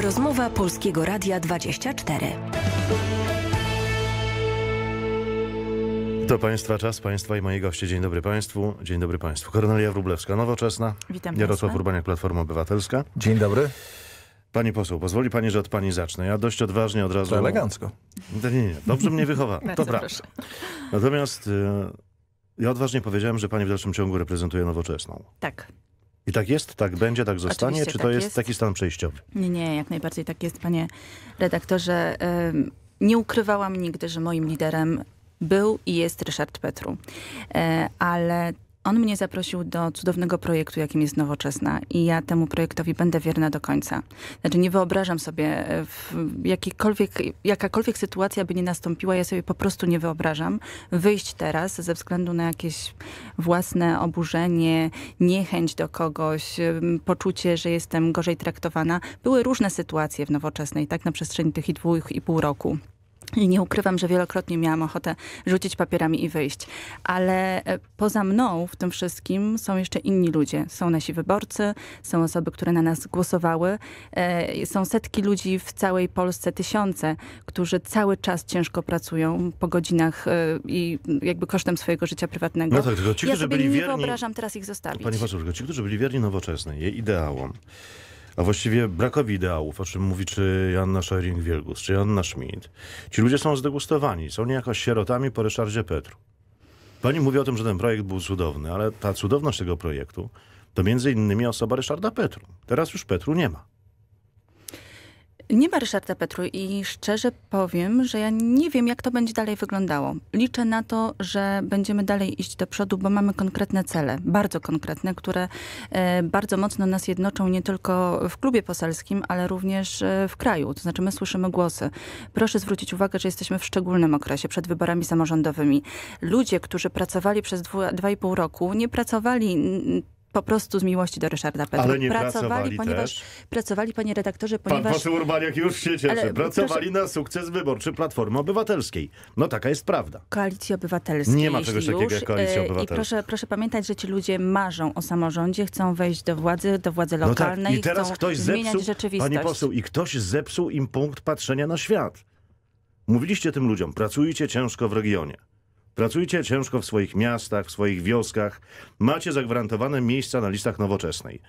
Rozmowa Polskiego Radia 24. To Państwa czas, Państwa i moi goście. Dzień dobry Państwu. Dzień dobry Państwu. Kornelia Wróblewska, Nowoczesna. Witam Jarosław Państwa. Urbaniak, Platforma Obywatelska. Dzień dobry. Pani poseł, pozwoli Pani, że od Pani zacznę. Ja dość odważnie od razu... To elegancko. Nie, nie, nie. Dobrze mnie wychowa. to prawda. Natomiast... Y ja odważnie powiedziałem, że pani w dalszym ciągu reprezentuje nowoczesną. Tak. I tak jest, tak będzie, tak zostanie? Oczywiście, czy to tak jest, jest taki stan przejściowy? Nie, nie, jak najbardziej tak jest, panie redaktorze. Nie ukrywałam nigdy, że moim liderem był i jest Ryszard Petru. E, ale on mnie zaprosił do cudownego projektu, jakim jest Nowoczesna i ja temu projektowi będę wierna do końca. Znaczy nie wyobrażam sobie, e, w jakakolwiek sytuacja by nie nastąpiła, ja sobie po prostu nie wyobrażam wyjść teraz ze względu na jakieś własne oburzenie, niechęć do kogoś, e, poczucie, że jestem gorzej traktowana. Były różne sytuacje w Nowoczesnej, tak na przestrzeni tych dwóch i pół roku. I nie ukrywam, że wielokrotnie miałam ochotę rzucić papierami i wyjść. Ale e, poza mną w tym wszystkim są jeszcze inni ludzie. Są nasi wyborcy, są osoby, które na nas głosowały. E, są setki ludzi w całej Polsce, tysiące, którzy cały czas ciężko pracują po godzinach e, i jakby kosztem swojego życia prywatnego. No tak, tylko ci, którzy ja byli nie wierni... wyobrażam teraz ich zostawić. Pani Paszurko, ci, którzy byli wierni nowoczesnej, jej ideałom, a właściwie brakowi ideałów, o czym mówi czy Janna Schering-Wielgus, czy Janna Schmidt. Ci ludzie są zdegustowani, są niejako sierotami po Ryszardzie Petru. Pani mówi o tym, że ten projekt był cudowny, ale ta cudowność tego projektu to między innymi osoba Ryszarda Petru. Teraz już Petru nie ma. Nie ma Ryszarda Petru i szczerze powiem, że ja nie wiem, jak to będzie dalej wyglądało. Liczę na to, że będziemy dalej iść do przodu, bo mamy konkretne cele, bardzo konkretne, które e, bardzo mocno nas jednoczą nie tylko w klubie poselskim, ale również e, w kraju. To znaczy my słyszymy głosy. Proszę zwrócić uwagę, że jesteśmy w szczególnym okresie przed wyborami samorządowymi. Ludzie, którzy pracowali przez dwa, dwa i pół roku, nie pracowali po prostu z miłości do Ryszarda Petru. Ale nie pracowali, pracowali ponieważ też. pracowali, panie redaktorze, ponieważ... Pan poseł Urbaniak już się cieszy. Ale, pracowali proszę... na sukces wyborczy Platformy Obywatelskiej. No taka jest prawda. Koalicji Obywatelskiej. Nie ma czegoś takiego jak Koalicja Obywatelska. I proszę, proszę pamiętać, że ci ludzie marzą o samorządzie, chcą wejść do władzy, do władzy lokalnej, no tak. I teraz ktoś zepsuł, rzeczywistość. Pani poseł, i ktoś zepsuł im punkt patrzenia na świat. Mówiliście tym ludziom, pracujcie ciężko w regionie. Pracujcie ciężko w swoich miastach, w swoich wioskach. Macie zagwarantowane miejsca na listach nowoczesnej.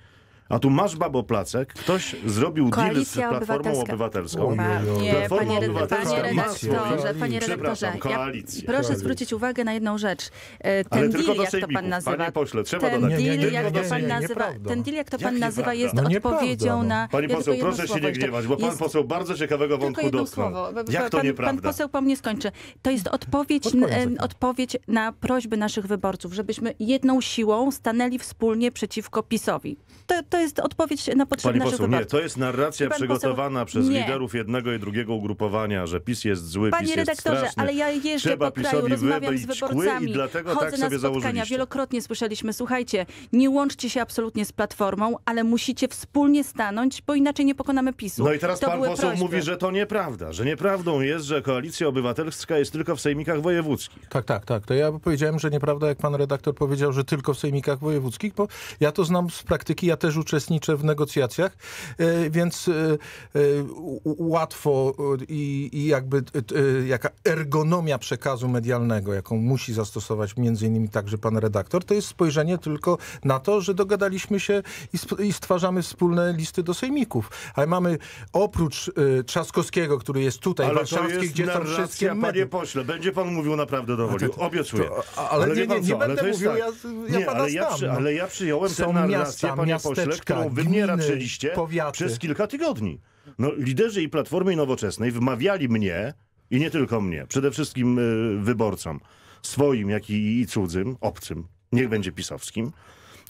A tu masz babo placek, ktoś zrobił deal z Platformą obywatelską. Nie, Platforma panie, Obywatelska redaktorze, panie redaktorze Ja, proszę zwrócić uwagę na jedną rzecz. E, ten Ale deal, jak to pan nazywa. Panie pośle, trzeba ten dodać. jak to pan nazywa, ten deal, jak to pan nazywa, jest no, odpowiedzią no. na... Pani poseł, ja proszę się nie gniewać, bo pan poseł bardzo ciekawego wątku Jak to nieprawda? Pan poseł po mnie skończy. To jest odpowiedź, odpowiedź na prośby naszych wyborców, żebyśmy jedną siłą stanęli wspólnie przeciwko PiSowi. to to jest odpowiedź na potrzeby Pani poseł, nie, to jest narracja przygotowana poseł, przez nie. liderów jednego i drugiego ugrupowania, że PiS jest zły, Panie PiS redaktorze, straszny. ale ja jeżdżę Trzeba po kraju, rozmawiam z wyborcami, i dlatego tak chodzę tak sobie na spotkania, wielokrotnie słyszeliśmy, słuchajcie, nie łączcie się absolutnie z Platformą, ale musicie wspólnie stanąć, bo inaczej nie pokonamy PiSu. No i teraz to pan poseł prośby. mówi, że to nieprawda, że nieprawdą jest, że Koalicja Obywatelska jest tylko w sejmikach wojewódzkich. Tak, tak, tak. To ja powiedziałem, że nieprawda, jak pan redaktor powiedział, że tylko w sejmikach wojewódzkich, bo ja to znam z praktyki, ja też uczestniczę w negocjacjach, e, więc e, e, łatwo i, jakby jaka ergonomia przekazu medialnego, jaką musi zastosować między innymi także pan redaktor, to jest spojrzenie tylko na to, że dogadaliśmy się i stwarzamy wspólne listy do sejmików. Ale mamy oprócz Trzaskowskiego, który jest tutaj, ale warszawski, gdzie są wszystkie media. Panie pośle, będzie pan mówił naprawdę do no woli, obiecuję. ale, ale nie, nie, nie, nie będę mówił, tak. ja, ja nie, ale, ja przy, no. ale ja przyjąłem są tę narrację, panie pośle, sprawę, którą wy przez kilka tygodni. No, liderzy i Platformy Nowoczesnej wmawiali mnie, i nie tylko mnie, przede wszystkim y, wyborcom, swoim, jak i, i cudzym, obcym, niech będzie pisowskim,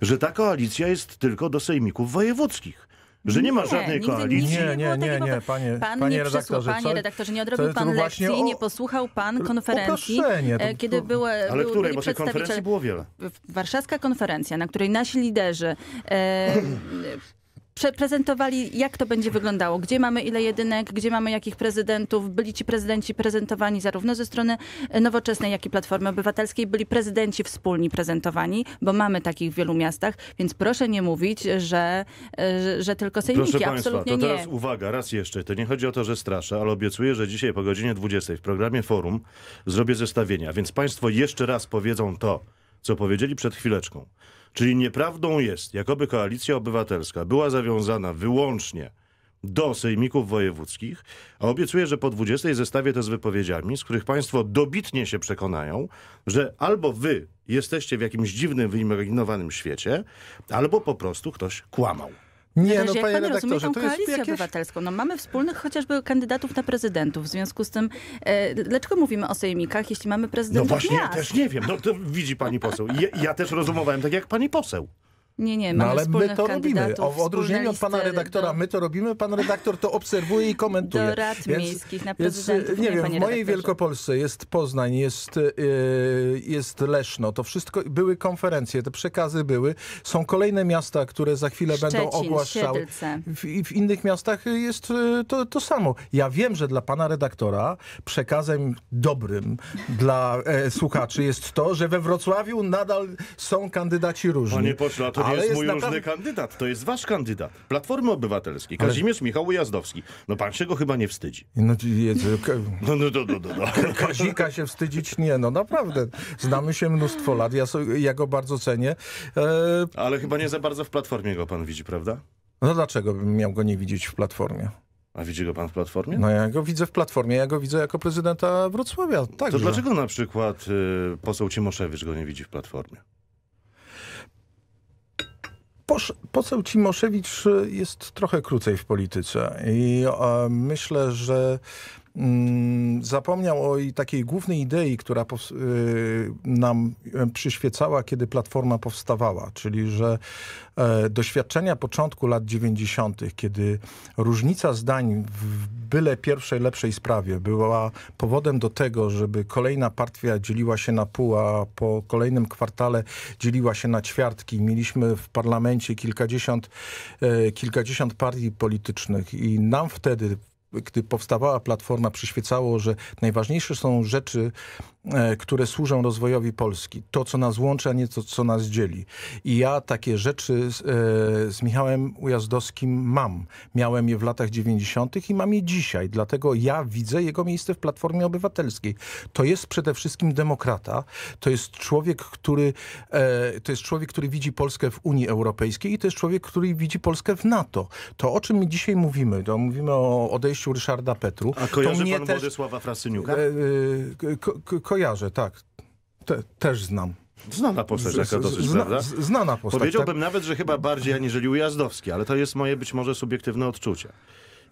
że ta koalicja jest tylko do sejmików wojewódzkich. Że nie ma żadnej nigdy, koalicji. Nie, nie, nie, nie, panie, pan panie redaktorze. Panie redaktorze, nie odrobił pan lekcji, nie posłuchał pan konferencji, e, kiedy były Ale której? Bo tej konferencji było wiele. Warszawska konferencja, na której nasi liderzy e, prezentowali, jak to będzie wyglądało, gdzie mamy ile jedynek, gdzie mamy jakich prezydentów. Byli ci prezydenci prezentowani zarówno ze strony e, Nowoczesnej, jak i Platformy Obywatelskiej. Byli prezydenci wspólni prezentowani, bo mamy takich w wielu miastach, więc proszę nie mówić, że, e, że, że tylko sejmiki. Proszę Absolutnie Państwa, to teraz nie. uwaga, raz jeszcze. To nie chodzi o to, że straszę, ale obiecuję, że dzisiaj po godzinie 20 w programie Forum zrobię zestawienia, więc Państwo jeszcze raz powiedzą to, co powiedzieli przed chwileczką Czyli nieprawdą jest, jakoby koalicja obywatelska była zawiązana wyłącznie do sejmików wojewódzkich, a obiecuję, że po 20 zestawię to z wypowiedziami, z których państwo dobitnie się przekonają, że albo wy jesteście w jakimś dziwnym, wyimaginowanym świecie, albo po prostu ktoś kłamał. Nie, no razie, no, panie pan rozumie tą koalicję jakieś... obywatelską? No, mamy wspólnych chociażby kandydatów na prezydentów. W związku z tym, e, dlaczego mówimy o sejmikach, jeśli mamy prezydentów No właśnie, miast? też nie wiem. No, to widzi pani poseł. Ja, ja też rozumowałem tak jak pani poseł. Nie, nie, no mamy no, ale my to robimy. O, w odróżnieniu od pana redaktora, do... my to robimy, pan redaktor to obserwuje i komentuje. Do rad więc, miejskich, na y, prezydentów. Więc, nie, nie wiem, w mojej redaktorze. Wielkopolsce jest Poznań, jest, yy, jest Leszno, to wszystko, były konferencje, te przekazy były. Są kolejne miasta, które za chwilę Szczecin, będą ogłaszały. W, w innych miastach jest y, to, to samo. Ja wiem, że dla pana redaktora przekazem dobrym dla e, słuchaczy jest to, że we Wrocławiu nadal są kandydaci różni. Panie pośle, to to nie jest, jest mój naprawdę... różny kandydat, to jest wasz kandydat. Platformy Obywatelskiej, Kazimierz Ale... Michał Ujazdowski. No pan się go chyba nie wstydzi. No, jest, no, no, no, no, no. no. Kazika się wstydzić nie, no naprawdę. Znamy się mnóstwo lat, ja, so, ja go bardzo cenię. E... Ale chyba nie za bardzo w Platformie go pan widzi, prawda? No dlaczego bym miał go nie widzieć w Platformie? A widzi go pan w Platformie? No ja go widzę w Platformie, ja go widzę jako prezydenta Wrocławia. Także. To dlaczego na przykład y, poseł Cimoszewicz go nie widzi w Platformie? Posz, poseł Cimoszewicz y, jest trochę krócej w polityce i myślę, że Mm, zapomniał o takiej głównej idei, która y, nam e, przyświecała, kiedy Platforma powstawała, czyli że e, doświadczenia początku lat 90., kiedy różnica zdań w byle pierwszej, lepszej sprawie była powodem do tego, żeby kolejna partia dzieliła się na pół, a po kolejnym kwartale dzieliła się na ćwiartki. Mieliśmy w parlamencie kilkadziesiąt, e, kilkadziesiąt partii politycznych i nam wtedy gdy powstawała Platforma, przyświecało, że najważniejsze są rzeczy, e, które służą rozwojowi Polski. To, co nas łączy, a nie to, co nas dzieli. I ja takie rzeczy z, e, z Michałem Ujazdowskim mam. Miałem je w latach 90. i mam je dzisiaj. Dlatego ja widzę jego miejsce w Platformie Obywatelskiej. To jest przede wszystkim demokrata. To jest człowiek, który, e, to jest człowiek, który widzi Polskę w Unii Europejskiej i to jest człowiek, który widzi Polskę w NATO. To, o czym my dzisiaj mówimy, to mówimy o odejściu opowieści Ryszarda Petru. A kojarzy pan też, Władysława Frasyniuka? E, e, ko ko kojarzę, tak. Te, też znam. Znana postać taka dosyć, zna, prawda? Znana postać. Powiedziałbym tak? nawet, że chyba bardziej aniżeli Ujazdowski, ale to jest moje być może subiektywne odczucie.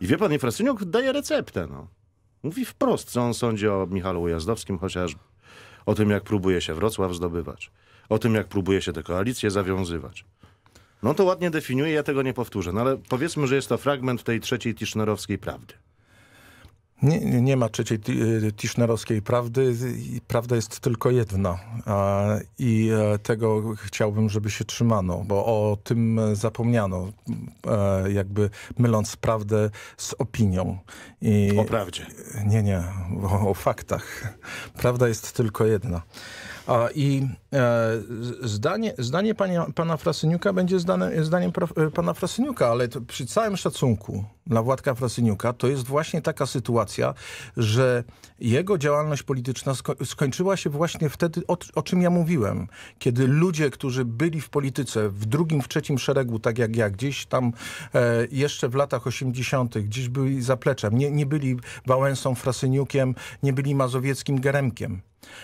I wie pan, Frasyniuk daje receptę, no. Mówi wprost, co on sądzi o Michalu Ujazdowskim chociażby. O tym, jak próbuje się Wrocław zdobywać. O tym, jak próbuje się tę koalicję zawiązywać. No to ładnie definiuje, ja tego nie powtórzę, no ale powiedzmy, że jest to fragment tej trzeciej Tischnerowskiej prawdy. Nie, nie ma trzeciej y, Tischnerowskiej prawdy. Prawda jest tylko jedna. I e, tego chciałbym, żeby się trzymano, bo o tym zapomniano, e, jakby myląc prawdę z opinią. I o prawdzie. Nie, nie, o, o faktach. Prawda jest tylko jedna. I e, zdanie, zdanie pana Frasyniuka będzie zdane, zdaniem e, pana Frasyniuka, ale przy całym szacunku dla Władka Frasyniuka to jest właśnie taka sytuacja, że jego działalność polityczna sko skończyła się właśnie wtedy, o, o czym ja mówiłem, kiedy ludzie, którzy byli w polityce w drugim, w trzecim szeregu, tak jak ja, gdzieś tam e, jeszcze w latach 80., gdzieś byli zapleczem, nie, nie byli Wałęsą, Frasyniukiem, nie byli Mazowieckim, Geremkiem.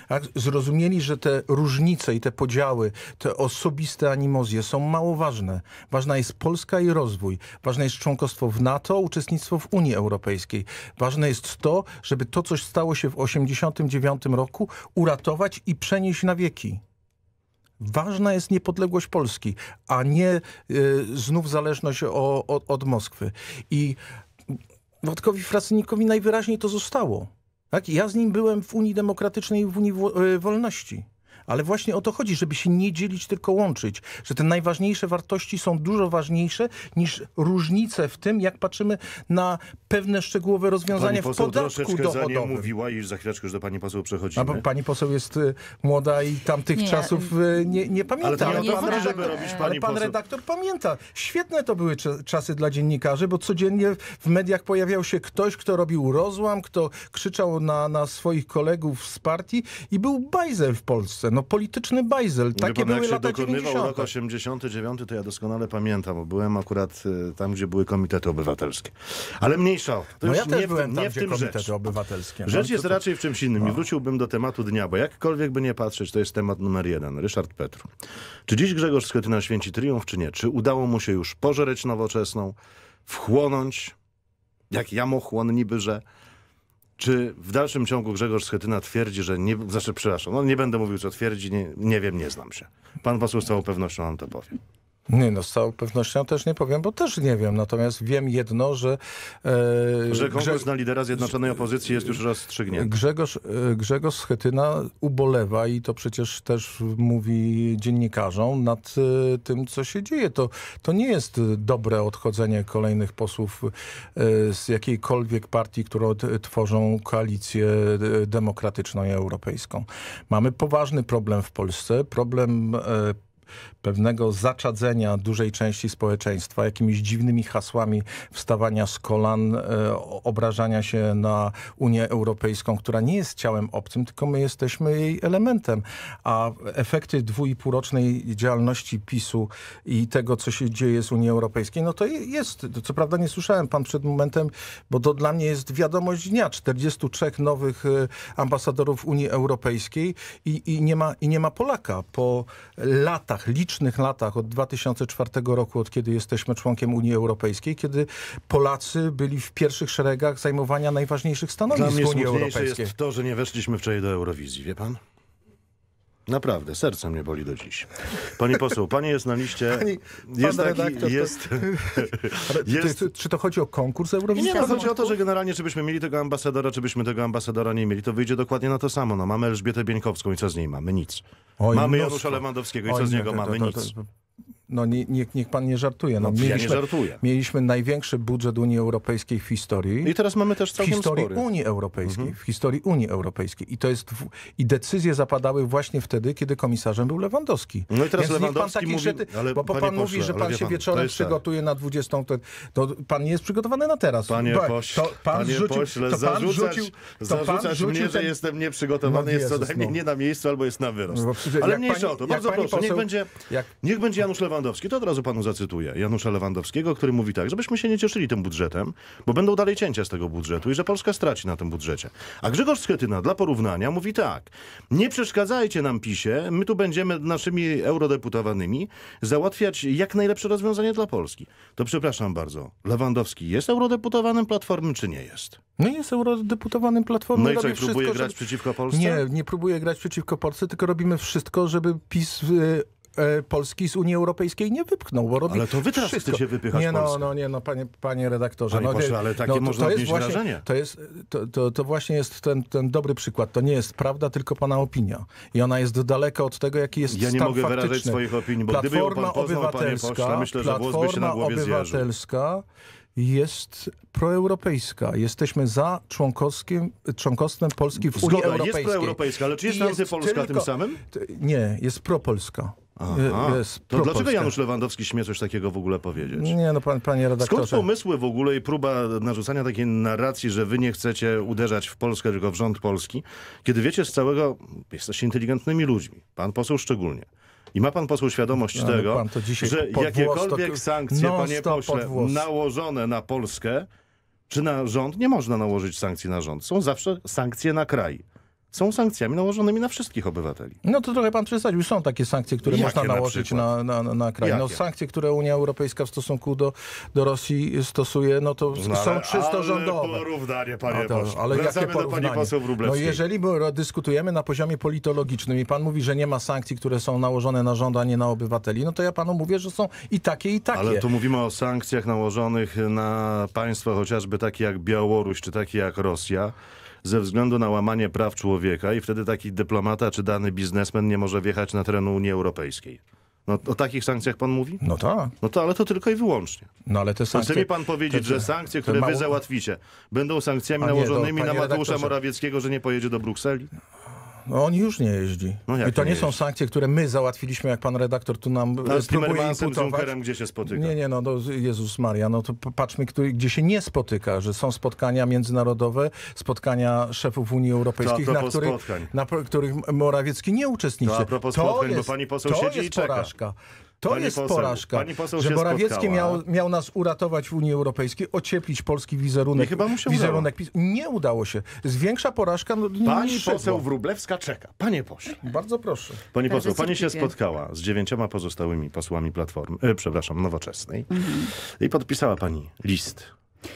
Tak? Zrozumieli, że te różnice i te podziały, te osobiste animozje są mało ważne. Ważna jest Polska i rozwój. Ważne jest członkostwo w NATO, uczestnictwo w Unii Europejskiej. Ważne jest to, żeby to, coś stało się w 1989 roku, uratować i przenieść na wieki. Ważna jest niepodległość Polski, a nie y, znów zależność o, o, od Moskwy. I Władkowi Frasynikowi najwyraźniej to zostało tak? Ja z nim byłem w Unii Demokratycznej i w Unii e, Wolności. Ale właśnie o to chodzi, żeby się nie dzielić, tylko łączyć. Że te najważniejsze wartości są dużo ważniejsze niż różnice w tym, jak patrzymy na pewne szczegółowe rozwiązania pani poseł w podatku dochodowym. Pani mówiła i za chwileczkę już do pani poseł przechodzimy. A, bo pani poseł jest y, młoda i tamtych nie. czasów y, nie, nie pamięta. Ale, nie pan, redaktor, robić pani ale pan redaktor pamięta. Świetne to były czasy dla dziennikarzy, bo codziennie w mediach pojawiał się ktoś, kto robił rozłam, kto krzyczał na, na swoich kolegów z partii i był bajzel w Polsce. No no polityczny bajzel. Takie pan, były jak się lata dokonywał 90. rok 89, to ja doskonale pamiętam, bo byłem akurat e, tam, gdzie były komitety obywatelskie. Ale mniejsza o to. No ja też nie, byłem tam, nie w tym komitety rzecz. obywatelskie. Rzecz no, jest raczej w czymś innym. I no. wróciłbym do tematu dnia, bo jakkolwiek by nie patrzeć, to jest temat numer jeden. Ryszard Petru. Czy dziś Grzegorz Schetyna święci triumf, czy nie? Czy udało mu się już pożreć nowoczesną, wchłonąć, jak jamochłon niby, że czy w dalszym ciągu Grzegorz Schetyna twierdzi, że nie... Znaczy, przepraszam, no nie będę mówił, co twierdzi, nie, nie wiem, nie znam się. Pan poseł z całą pewnością nam to powie. Nie no, z całą pewnością też nie powiem, bo też nie wiem. Natomiast wiem jedno, że... E, że kogoś na lidera Zjednoczonej Opozycji jest już rozstrzygnięty. Grzegorz, e, Grzegorz Schetyna ubolewa i to przecież też mówi dziennikarzom nad e, tym, co się dzieje. To, to nie jest dobre odchodzenie kolejnych posłów e, z jakiejkolwiek partii, które tworzą koalicję e, demokratyczną i europejską. Mamy poważny problem w Polsce, problem e, pewnego zaczadzenia dużej części społeczeństwa, jakimiś dziwnymi hasłami wstawania z kolan, e, obrażania się na Unię Europejską, która nie jest ciałem obcym, tylko my jesteśmy jej elementem. A efekty dwu i działalności PiSu i tego, co się dzieje z Unii Europejskiej, no to jest, co prawda nie słyszałem pan przed momentem, bo to dla mnie jest wiadomość dnia, 43 nowych e, ambasadorów Unii Europejskiej i, i, nie, ma, i nie ma Polaka po latach latach, licznych latach, od 2004 roku, od kiedy jesteśmy członkiem Unii Europejskiej, kiedy Polacy byli w pierwszych szeregach zajmowania najważniejszych stanowisk Dla mnie Unii Europejskiej. jest to, że nie weszliśmy wczoraj do Eurowizji, wie pan? Naprawdę, serce mnie boli do dziś. Pani poseł, pani jest na liście. Pani, jest pan taki, redaktor, jest, to... jest... Czy, czy, to chodzi o konkurs eurowizyjny? Nie, no, chodzi o to, że generalnie, czy byśmy mieli tego ambasadora, czy byśmy tego ambasadora nie mieli, to wyjdzie dokładnie na to samo. No, mamy Elżbietę Bieńkowską i co z niej mamy? Nic. Oj, mamy mnóstwo. Janusza Lewandowskiego i co z niego nie, mamy? To, to, Nic no nie, nie, niech pan nie żartuje. No, no mieliśmy, ja nie żartuję. Mieliśmy największy budżet Unii Europejskiej w historii. No I teraz mamy też całkiem w historii spory. Unii Europejskiej, mhm. w historii Unii Europejskiej. I to jest w, i decyzje zapadały właśnie wtedy, kiedy komisarzem był Lewandowski. No i teraz Więc Lewandowski mówi, rzeczy, ale, bo, bo pan pośle, mówi, że pan się pan, wieczorem tak. przygotuje tak. na 20, to, to, pan nie jest przygotowany na teraz. Panie, pośle to pan panie rzucił, pośle, to pan zarzucasz, rzucił, to pan rzucił mnie, ten... że jestem nieprzygotowany, no, jest co najmniej no. nie na miejscu albo jest na wyrost. Ale mniejsza o to, bardzo proszę, niech będzie Janusz Lewandowski Lewandowski, to od razu panu zacytuję, Janusza Lewandowskiego, który mówi tak, żebyśmy się nie cieszyli tym budżetem, bo będą dalej cięcia z tego budżetu i że Polska straci na tym budżecie. A Grzegorz Schetyna dla porównania mówi tak, nie przeszkadzajcie nam PiSie, my tu będziemy naszymi eurodeputowanymi załatwiać jak najlepsze rozwiązanie dla Polski. To przepraszam bardzo, Lewandowski jest eurodeputowanym Platformy czy nie jest? No jest eurodeputowanym Platformy. No i co, i próbuje wszystko, grać żeby... przeciwko Polsce? Nie, nie próbuje grać przeciwko Polsce, tylko robimy wszystko, żeby PiS... Y E, Polski z Unii Europejskiej nie wypchnął, bo robi Ale to wy teraz wszystko. chcecie wypychać Nie no, no nie no, panie, panie redaktorze. Panie no, pośle, e, ale takie no, to, można to jest właśnie, wrażenie. To, jest, to, to, to właśnie jest ten, ten dobry przykład. To nie jest prawda, tylko pana opinia. I ona jest daleka od tego, jaki jest ja stan faktyczny. Ja nie mogę faktyczny. wyrażać swoich opinii, bo Platforma gdyby ją pan poznał, obywatelska, pośle, myślę, że włos by się na głowie obywatelska, jest proeuropejska. Jesteśmy za członkowskim, członkostwem Polski w Zgoda, Unii Europejskiej. jest proeuropejska, ale czy jest, jest Polska tym samym? Nie, jest propolska. Aha. Jest to dlaczego Janusz Lewandowski śmie coś takiego w ogóle powiedzieć? Nie, no pan, panie redaktorze. Skąd pomysły w ogóle i próba narzucania takiej narracji, że wy nie chcecie uderzać w Polskę, tylko w rząd polski, kiedy wiecie z całego, jesteście inteligentnymi ludźmi, pan poseł szczególnie. I ma pan poseł świadomość no, tego, że jakiekolwiek sankcje, panie pośle, nałożone na Polskę, czy na rząd, nie można nałożyć sankcji na rząd. Są zawsze sankcje na kraj są sankcjami nałożonymi na wszystkich obywateli. No to trochę pan przesadził. Są takie sankcje, które Jakie można nałożyć na, na, na, na kraj. No, sankcje, które Unia Europejska w stosunku do, do Rosji stosuje, no to no, są czysto ale rządowe. porównanie, panie no, Ale jakie porównanie? do pani poseł Wróblewskiej. No jeżeli dyskutujemy na poziomie politologicznym i pan mówi, że nie ma sankcji, które są nałożone na rząd, a nie na obywateli, no to ja panu mówię, że są i takie, i takie. Ale tu mówimy o sankcjach nałożonych na państwa chociażby takie jak Białoruś, czy takie jak Rosja ze względu na łamanie praw człowieka i wtedy taki dyplomata czy dany biznesmen nie może wjechać na teren Unii Europejskiej. No, o takich sankcjach pan mówi? No tak. No to, ale to tylko i wyłącznie. No ale te sankcje... Chce mi pan powiedzieć, te, że sankcje, które mało... wy załatwicie, będą sankcjami nałożonymi to, na Mateusza Morawieckiego, że nie pojedzie do Brukseli? No on już nie jeździ. No I to nie, nie są sankcje, które my załatwiliśmy, jak pan redaktor tu nam no, z e, Timmermansem, z Junckerem, gdzie się spotyka. Nie, nie, no to no, Jezus Maria, no to patrzmy, który, gdzie się nie spotyka, że są spotkania międzynarodowe, spotkania szefów Unii Europejskiej, na których, spotkań. na których Morawiecki nie uczestniczy. To a propos to spotkań, jest, bo pani poseł siedzi i czeka. Porażka. To pani jest poseł, porażka, że Borawiecki miał, miał nas uratować w Unii Europejskiej, ocieplić polski wizerunek. Nie, no chyba mu się wizerunek udało. Nie udało się. Zwiększa porażka. No, pani szybko. poseł Wróblewska czeka. Panie pośle. Bardzo proszę. Pani tak, poseł, pani się spotkała z dziewięcioma pozostałymi posłami Platformy, e, przepraszam, Nowoczesnej mhm. i podpisała pani list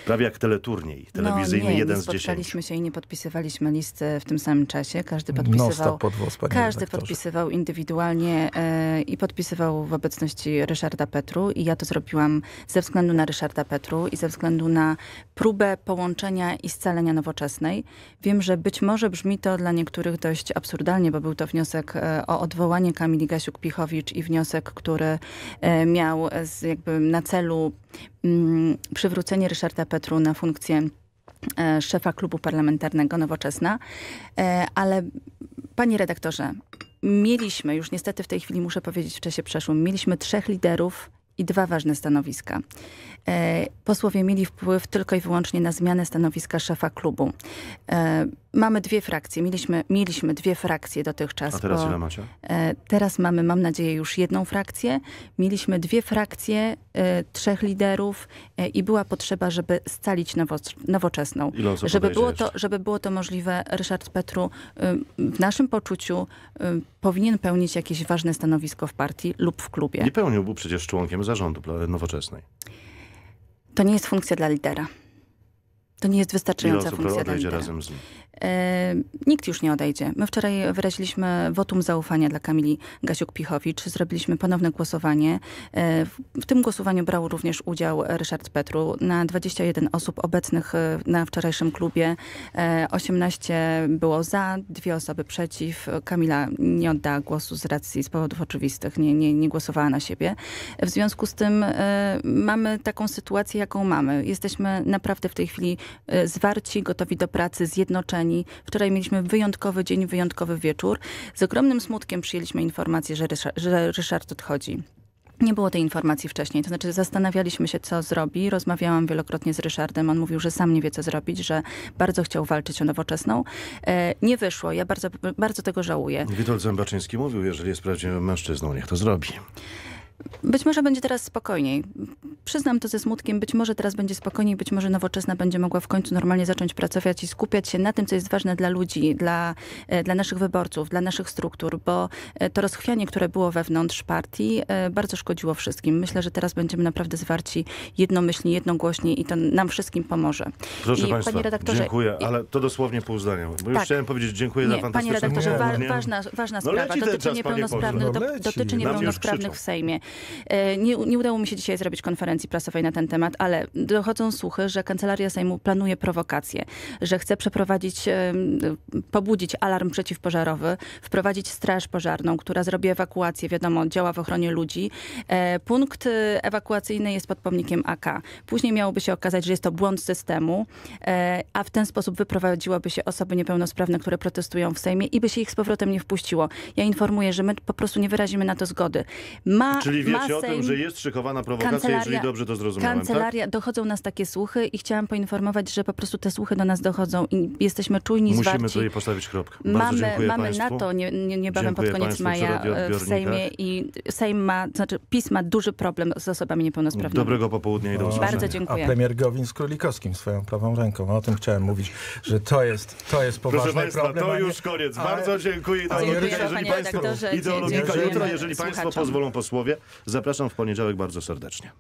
Prawie jak teleturniej no telewizyjny, no, nie, jeden nie z dziesięciu. spotkaliśmy się i nie podpisywaliśmy listy w tym samym czasie. Każdy podpisywał, was, każdy redaktorze. podpisywał indywidualnie e, i podpisywał w obecności Ryszarda Petru i ja to zrobiłam ze względu na Ryszarda Petru i ze względu na próbę połączenia i scalenia nowoczesnej. Wiem, że być może brzmi to dla niektórych dość absurdalnie, bo był to wniosek e, o odwołanie Kamili Gasiuk-Pichowicz i wniosek, który e, miał jakby na celu Mm, przywrócenie Ryszarda Petru na funkcję e, szefa klubu parlamentarnego Nowoczesna. E, ale panie redaktorze, mieliśmy już niestety w tej chwili, muszę powiedzieć w czasie przeszłym, mieliśmy trzech liderów i dwa ważne stanowiska. E, posłowie mieli wpływ tylko i wyłącznie na zmianę stanowiska szefa klubu. E, mamy dwie frakcje, mieliśmy, mieliśmy dwie frakcje dotychczas. A teraz bo, ile macie? E, teraz mamy, mam nadzieję, już jedną frakcję. Mieliśmy dwie frakcje, trzech liderów i była potrzeba, żeby scalić nowo, nowoczesną. Żeby było, to, żeby było to możliwe, Ryszard Petru w naszym poczuciu powinien pełnić jakieś ważne stanowisko w partii lub w klubie. Nie pełnił, był przecież członkiem zarządu nowoczesnej. To nie jest funkcja dla lidera. To nie jest wystarczająca funkcja dla lidera. razem z nim. Yy, nikt już nie odejdzie. My wczoraj wyraziliśmy wotum zaufania dla Kamili Gasiuk-Pichowicz. Zrobiliśmy ponowne głosowanie. Yy, w tym głosowaniu brał również udział Ryszard Petru. Na 21 osób obecnych yy, na wczorajszym klubie 18 było za, dwie osoby przeciw. Kamila nie oddała głosu z racji, z powodów oczywistych. Nie, nie, nie głosowała na siebie. W związku z tym mamy taką sytuację, jaką mamy. Jesteśmy naprawdę w tej chwili zwarci, gotowi do pracy, zjednoczeni Wczoraj mieliśmy wyjątkowy dzień, wyjątkowy wieczór. Z ogromnym smutkiem przyjęliśmy informację, że, Ryszard, że Ryszard odchodzi. Nie było tej informacji wcześniej, to znaczy zastanawialiśmy się, co zrobi. Rozmawiałam wielokrotnie z Ryszardem, on mówił, że sam nie wie, co zrobić, że bardzo chciał walczyć o nowoczesną. E, nie wyszło, ja bardzo, bardzo tego żałuję. Witold Zębaczyński mówił, jeżeli jest prawdziwym mężczyzną, niech to zrobi. Być może będzie teraz spokojniej. Przyznam to ze smutkiem, być może teraz będzie spokojniej, być może nowoczesna będzie mogła w końcu normalnie zacząć pracować i skupiać się na tym, co jest ważne dla ludzi, dla, e, dla naszych wyborców, dla naszych struktur, bo e, to rozchwianie, które było wewnątrz partii, e, bardzo szkodziło wszystkim. Myślę, że teraz będziemy naprawdę zwarci jednomyślnie, jednogłośnie i to nam wszystkim pomoże. Proszę I, Państwa, panie redaktorze, dziękuję, ale to dosłownie pół zdania. Bo tak. już chciałem powiedzieć dziękuję nie, za fantastyczną Panie redaktorze, wa ważna, ważna no sprawa. Dotyczy czas, niepełnosprawnych, do, no dotyczy no. niepełnosprawnych w Sejmie. E, nie, nie udało mi się dzisiaj zrobić konferencji prasowej na ten temat, ale dochodzą słuchy, że Kancelaria Sejmu planuje prowokację, że chce przeprowadzić, e, pobudzić alarm przeciwpożarowy, wprowadzić straż pożarną, która zrobi ewakuację, wiadomo, działa w ochronie ludzi. E, punkt ewakuacyjny jest pod pomnikiem AK. Później miałoby się okazać, że jest to błąd systemu, a w ten sposób wyprowadziłoby się osoby niepełnosprawne, które protestują w Sejmie i by się ich z powrotem nie wpuściło. Ja informuję, że my po prostu nie wyrazimy na to zgody. Ma Czyli Czyli wiecie ma o tym, że jest szykowana prowokacja, jeżeli dobrze to zrozumiałem, tak? Kancelaria, tak? dochodzą nas takie słuchy i chciałam poinformować, że po prostu te słuchy do nas dochodzą i jesteśmy czujni, Musimy zwarci. Musimy tutaj postawić kropkę. Bardzo mamy mamy na to nie, nie, niebawem dziękuję pod koniec maja e, w Sejmie i Sejm ma, znaczy PiS ma duży problem z osobami niepełnosprawnymi. Dobrego popołudnia i do usłyszenia. Bardzo dziękuję. A premier Gowin z Królikowskim swoją prawą ręką, o tym chciałem mówić, że to jest, to jest poważny Proszę państwa, problem. to już koniec. Bardzo dziękuję. Ale... Dziękuję, dziękuję, jeżeli państwo, ideologika, jutro, jeżeli państwo pozwolą posłowie, Zapraszam w poniedziałek bardzo serdecznie.